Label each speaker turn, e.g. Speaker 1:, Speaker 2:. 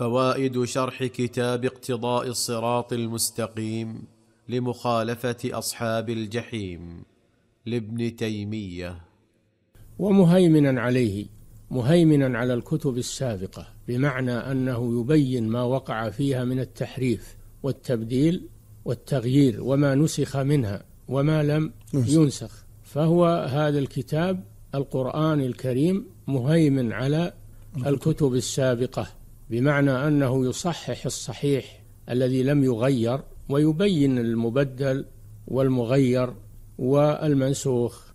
Speaker 1: فوائد شرح كتاب اقتضاء الصراط المستقيم لمخالفه اصحاب الجحيم لابن تيميه
Speaker 2: ومهيمنا عليه مهيمنا على الكتب السابقه بمعنى انه يبين ما وقع فيها من التحريف والتبديل والتغيير وما نسخ منها وما لم ينسخ فهو هذا الكتاب القران الكريم مهيمن على الكتب السابقه بمعنى أنه يصحح الصحيح الذي لم يغير ويبين المبدل والمغير والمنسوخ